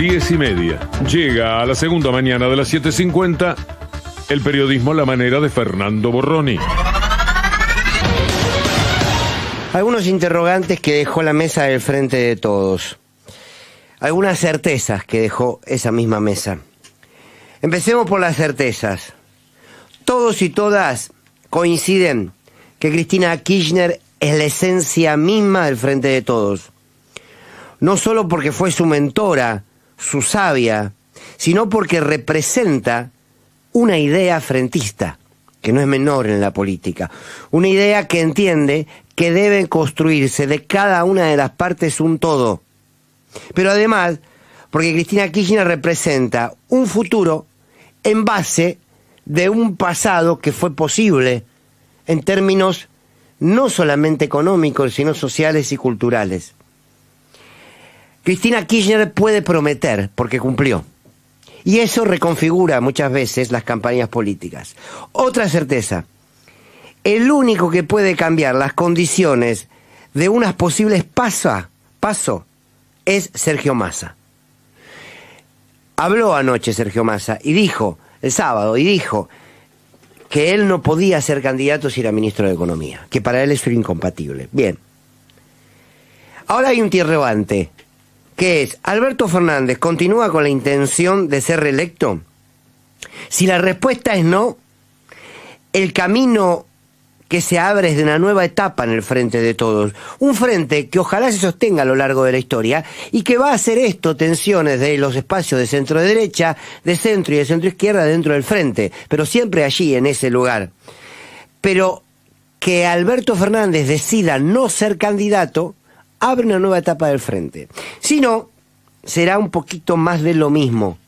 Diez y media. Llega a la segunda mañana de las 7.50 el periodismo a La Manera de Fernando Borroni. Algunos interrogantes que dejó la mesa del frente de todos. Algunas certezas que dejó esa misma mesa. Empecemos por las certezas. Todos y todas coinciden que Cristina Kirchner es la esencia misma del frente de todos no solo porque fue su mentora su sabia, sino porque representa una idea frentista, que no es menor en la política, una idea que entiende que debe construirse de cada una de las partes un todo. Pero además, porque Cristina Kirchner representa un futuro en base de un pasado que fue posible en términos no solamente económicos, sino sociales y culturales. Cristina Kirchner puede prometer porque cumplió. Y eso reconfigura muchas veces las campañas políticas. Otra certeza, el único que puede cambiar las condiciones de unas posibles pasos paso es Sergio Massa. Habló anoche Sergio Massa y dijo, el sábado, y dijo que él no podía ser candidato si era ministro de Economía, que para él es era incompatible. Bien. Ahora hay un tirrebante que es, ¿Alberto Fernández continúa con la intención de ser reelecto? Si la respuesta es no, el camino que se abre es de una nueva etapa en el frente de todos. Un frente que ojalá se sostenga a lo largo de la historia y que va a hacer esto, tensiones de los espacios de centro derecha, de centro y de centro izquierda dentro del frente, pero siempre allí, en ese lugar. Pero que Alberto Fernández decida no ser candidato, abre una nueva etapa del frente. Si no, será un poquito más de lo mismo.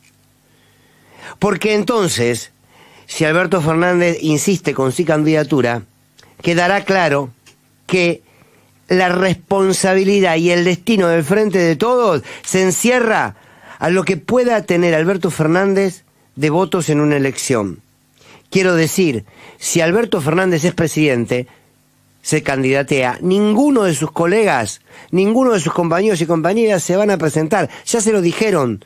Porque entonces, si Alberto Fernández insiste con su candidatura, quedará claro que la responsabilidad y el destino del frente de todos se encierra a lo que pueda tener Alberto Fernández de votos en una elección. Quiero decir, si Alberto Fernández es presidente, se candidatea, ninguno de sus colegas, ninguno de sus compañeros y compañeras se van a presentar. Ya se lo dijeron.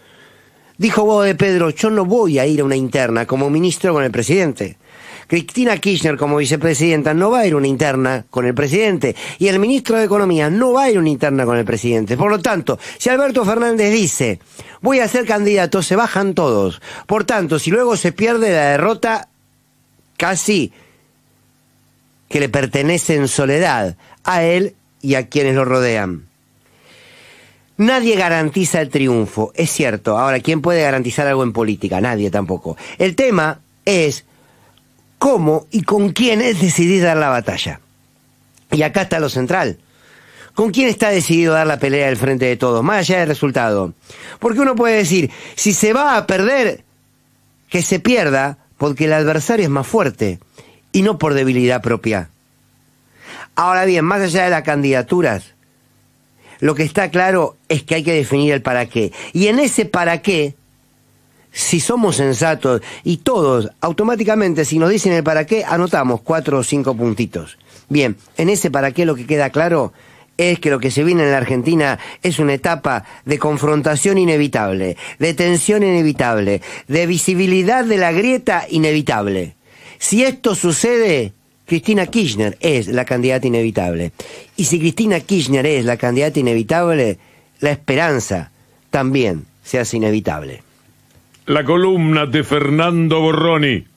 Dijo Bobo de Pedro, yo no voy a ir a una interna como ministro con el presidente. Cristina Kirchner como vicepresidenta no va a ir a una interna con el presidente y el ministro de Economía no va a ir a una interna con el presidente. Por lo tanto, si Alberto Fernández dice, voy a ser candidato, se bajan todos. Por tanto, si luego se pierde la derrota, casi que le pertenece en soledad a él y a quienes lo rodean. Nadie garantiza el triunfo, es cierto. Ahora, ¿quién puede garantizar algo en política? Nadie tampoco. El tema es cómo y con quién es decidir dar la batalla. Y acá está lo central. ¿Con quién está decidido dar la pelea al frente de todos? Más allá del resultado. Porque uno puede decir, si se va a perder, que se pierda, porque el adversario es más fuerte y no por debilidad propia. Ahora bien, más allá de las candidaturas, lo que está claro es que hay que definir el para qué. Y en ese para qué, si somos sensatos y todos, automáticamente, si nos dicen el para qué, anotamos cuatro o cinco puntitos. Bien, en ese para qué lo que queda claro es que lo que se viene en la Argentina es una etapa de confrontación inevitable, de tensión inevitable, de visibilidad de la grieta inevitable. Si esto sucede, Cristina Kirchner es la candidata inevitable. Y si Cristina Kirchner es la candidata inevitable, la esperanza también se hace inevitable. La columna de Fernando Borroni.